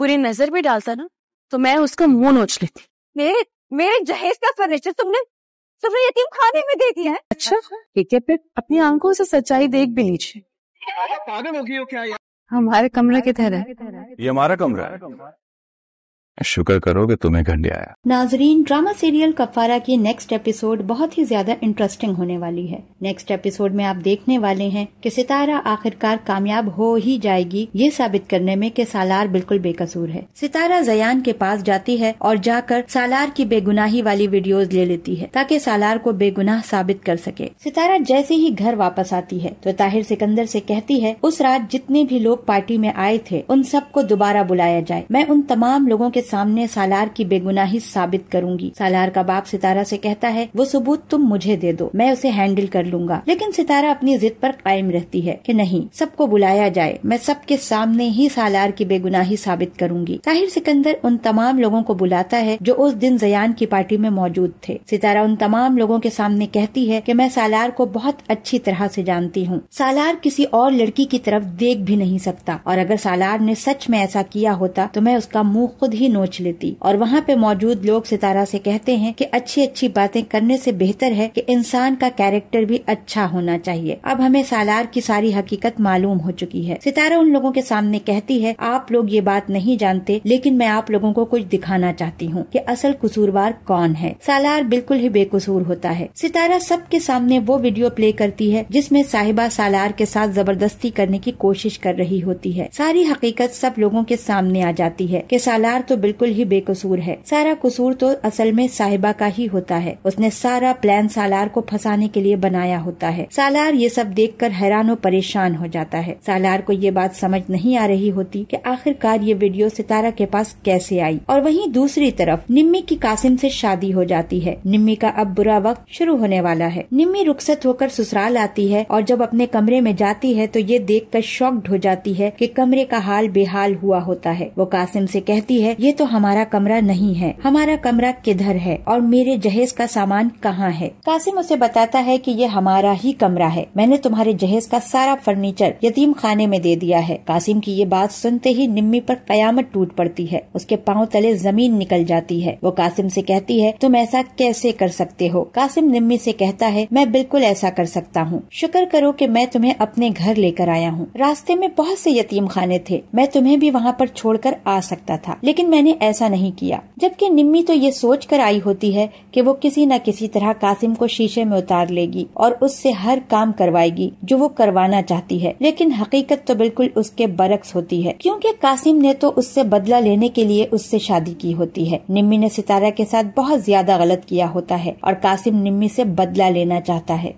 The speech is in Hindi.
बुरी नजर भी डालता ना तो मैं उसका मुंह नोच लेती मेरे मेरे जहेज का फर्नीचर तुमने तुमने यतीम खाने में दे दिया है अच्छा ठीक है फिर अपनी आंखों से सच्चाई देख भी लीजिए पागल हो गई हो क्या यार हमारे कमरे के तहरा ये हमारा कमरा है शुक्र करो कि तुम्हें घंटे आया नाजरीन ड्रामा सीरियल कफारा की नेक्स्ट एपिसोड बहुत ही ज्यादा इंटरेस्टिंग होने वाली है नेक्स्ट एपिसोड में आप देखने वाले हैं कि सितारा आखिरकार कामयाब हो ही जाएगी ये साबित करने में कि सालार बिल्कुल बेकसूर है सितारा जयान के पास जाती है और जाकर सालार की बेगुनाही वाली वीडियो ले लेती है ताकि सालार को बेगुनाह साबित कर सके सितारा जैसे ही घर वापस आती है तो ताहिर सिकंदर ऐसी कहती है उस रात जितने भी लोग पार्टी में आए थे उन सबको दोबारा बुलाया जाए मैं उन तमाम लोगों के सामने सालार की बेगुनाही साबित करूंगी सालार का बाप सितारा से कहता है वो सबूत तुम मुझे दे दो मैं उसे हैंडल कर लूंगा लेकिन सितारा अपनी जिद पर कायम रहती है कि नहीं सबको बुलाया जाए मैं सबके सामने ही सालार की बेगुनाही साबित करूंगी ताहिर सिकंदर उन तमाम लोगों को बुलाता है जो उस दिन जयान की पार्टी में मौजूद थे सितारा उन तमाम लोगों के सामने कहती है कि मैं सालार को बहुत अच्छी तरह से जानती हूँ सालार किसी और लड़की की तरफ देख भी नहीं सकता और अगर सालार ने सच में ऐसा किया होता तो मैं उसका मुंह खुद ही नोच लेती और वहाँ पे मौजूद लोग सितारा से कहते हैं कि अच्छी अच्छी बातें करने से बेहतर है कि इंसान का कैरेक्टर भी अच्छा होना चाहिए अब हमें सालार की सारी हकीकत मालूम हो चुकी है सितारा उन लोगों के सामने कहती है आप लोग ये बात नहीं जानते लेकिन मैं आप लोगों को कुछ दिखाना चाहती हूँ की असल कसूरवार कौन है सालार बिल्कुल ही बेकसूर होता है सितारा सबके सामने वो वीडियो प्ले करती है जिसमे साहिबा सालार के साथ जबरदस्ती करने की कोशिश कर रही होती है सारी हकीकत सब लोगों के सामने आ जाती है की सालार तो बिल्कुल ही बेकसूर है सारा कसूर तो असल में साहिबा का ही होता है उसने सारा प्लान सालार को फंसाने के लिए बनाया होता है सालार ये सब देख कर हैरान और परेशान हो जाता है सालार को ये बात समझ नहीं आ रही होती की आखिरकार ये वीडियो सितारा के पास कैसे आई और वही दूसरी तरफ निम्मी की कासिम ऐसी शादी हो जाती है निम्मी का अब बुरा वक्त शुरू होने वाला है निम्मी रुखसत होकर ससुराल आती है और जब अपने कमरे में जाती है तो ये देख कर शॉक्ड हो जाती है की कमरे का हाल बेहाल हुआ होता है वो कासिम ऐसी कहती है ये तो हमारा कमरा नहीं है हमारा कमरा किधर है और मेरे जहेज का सामान कहाँ है कासिम उसे बताता है कि ये हमारा ही कमरा है मैंने तुम्हारे जहेज का सारा फर्नीचर यतीम खाने में दे दिया है कासिम की ये बात सुनते ही निम्मी पर कयामत टूट पड़ती है उसके पाँव तले जमीन निकल जाती है वो कासिम से कहती है तुम ऐसा कैसे कर सकते हो कासिम निम्मी से कहता है मैं बिल्कुल ऐसा कर सकता हूँ शुक्र करो कि मैं तुम्हें अपने घर लेकर आया हूँ रास्ते में बहुत से यतीम खाने थे मैं तुम्हें भी वहाँ पर छोड़कर आ सकता था लेकिन मैं मैंने ऐसा नहीं किया जबकि निम्मी तो ये सोच कर आई होती है कि वो किसी न किसी तरह कासिम को शीशे में उतार लेगी और उससे हर काम करवाएगी जो वो करवाना चाहती है लेकिन हकीकत तो बिल्कुल उसके बरक्स होती है क्योंकि कासिम ने तो उससे बदला लेने के लिए उससे शादी की होती है निम्मी ने सितारा के साथ बहुत ज्यादा गलत किया होता है और कासिम निम्मी से बदला लेना चाहता है